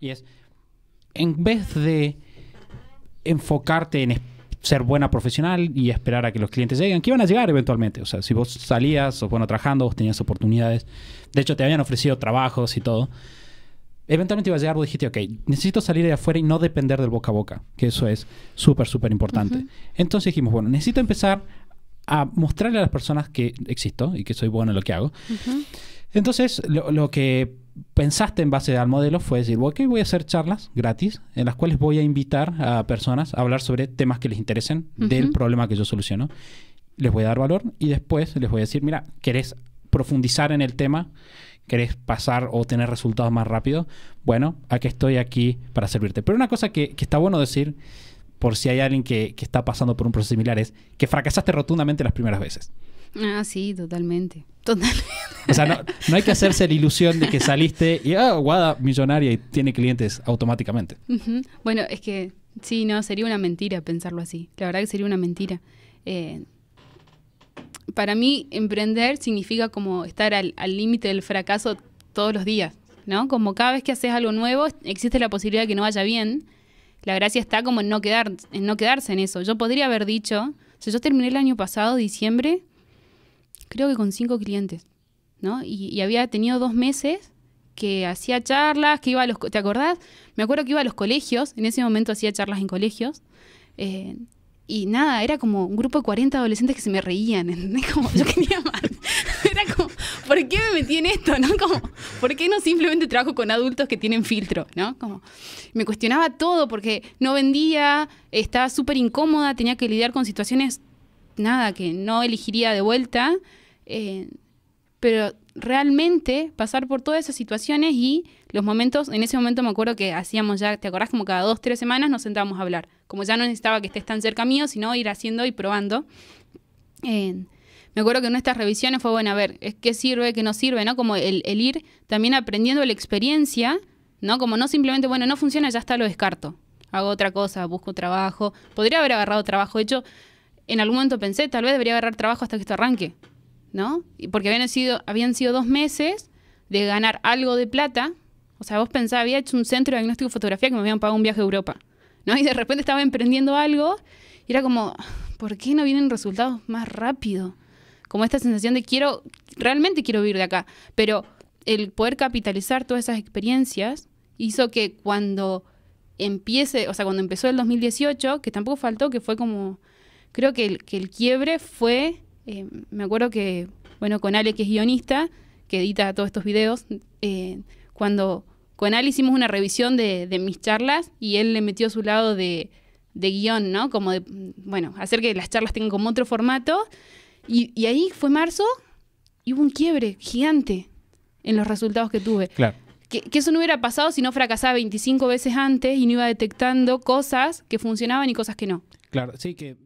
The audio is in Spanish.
Y es, en vez de enfocarte en ser buena profesional y esperar a que los clientes lleguen, que iban a llegar eventualmente. O sea, si vos salías o, bueno, trabajando, vos tenías oportunidades. De hecho, te habían ofrecido trabajos y todo. Eventualmente iba a llegar, vos dijiste, ok, necesito salir de afuera y no depender del boca a boca, que eso es súper, súper importante. Entonces dijimos, bueno, necesito empezar a mostrarle a las personas que existo y que soy bueno en lo que hago. Entonces, lo, que pensaste en base al modelo fue decir, ok, voy a hacer charlas gratis en las cuales voy a invitar a personas a hablar sobre temas que les interesen del problema que yo soluciono. Les voy a dar valor y después les voy a decir, mira, ¿querés profundizar en el tema? ¿Querés pasar o tener resultados más rápido? Bueno, aquí estoy aquí para servirte. Pero una cosa que, está bueno decir, por si hay alguien que, que está pasando por un proceso similar, es que fracasaste rotundamente las primeras veces. Ah, sí, totalmente. Totalmente. O sea, no, hay que hacerse la ilusión de que saliste y, ah, Guada, millonaria y tiene clientes automáticamente. Bueno, es que sí, no, sería una mentira pensarlo así. La verdad que sería una mentira. Eh, para mí, emprender significa como estar al límite del fracaso todos los días, ¿no? Como cada vez que haces algo nuevo, existe la posibilidad de que no vaya bien. La gracia está como en no, quedar, en no quedarse en eso. Yo podría haber dicho, si yo terminé el año pasado, diciembre, creo que con cinco clientes. Y, había tenido dos meses que hacía charlas, que iba a los... ¿Te acordás? Me acuerdo que iba a los colegios, en ese momento hacía charlas en colegios. Eh, y nada, era como un grupo de 40 adolescentes que se me reían, Como yo quería más. Era como, ¿por qué me metí en esto? ¿No? Como, ¿por qué no simplemente trabajo con adultos que tienen filtro? ¿No? Como, me cuestionaba todo porque no vendía, estaba súper incómoda, tenía que lidiar con situaciones, nada, que no elegiría de vuelta. Eh, pero realmente pasar por todas esas situaciones y los momentos, en ese momento me acuerdo que hacíamos ya, ¿te acordás? Como cada dos, tres semanas nos sentábamos a hablar. Como ya no necesitaba que estés tan cerca mío, sino ir haciendo y probando. Eh, me acuerdo que en nuestras revisiones fue, bueno, a ver, es qué sirve, qué no sirve, ¿no? Como el, ir también aprendiendo la experiencia, ¿no? Como no simplemente, bueno, no funciona, ya está, lo descarto. Hago otra cosa, busco trabajo. Podría haber agarrado trabajo. De hecho, en algún momento pensé, tal vez debería agarrar trabajo hasta que esto arranque. ¿no? Porque habían sido, habían sido dos meses de ganar algo de plata. O sea, vos pensabas, había hecho un centro de diagnóstico fotografía que me habían pagado un viaje a Europa, ¿no? Y de repente estaba emprendiendo algo y era como, ¿por qué no vienen resultados más rápido? Como esta sensación de quiero, realmente quiero vivir de acá. Pero el poder capitalizar todas esas experiencias hizo que cuando empiece, o sea, cuando empezó el 2018, que tampoco faltó, que fue como, creo que que el quiebre fue eh, me acuerdo que, bueno, con Ale, que es guionista, que edita todos estos videos, eh, cuando con Ale hicimos una revisión de, mis charlas y él le metió su lado de, guión, ¿no? Como de, bueno, hacer que las charlas tengan como otro formato. Y, ahí fue marzo y hubo un quiebre gigante en los resultados que tuve. Claro. Que, que, eso no hubiera pasado si no fracasaba 25 veces antes y no iba detectando cosas que funcionaban y cosas que no. Claro, sí, que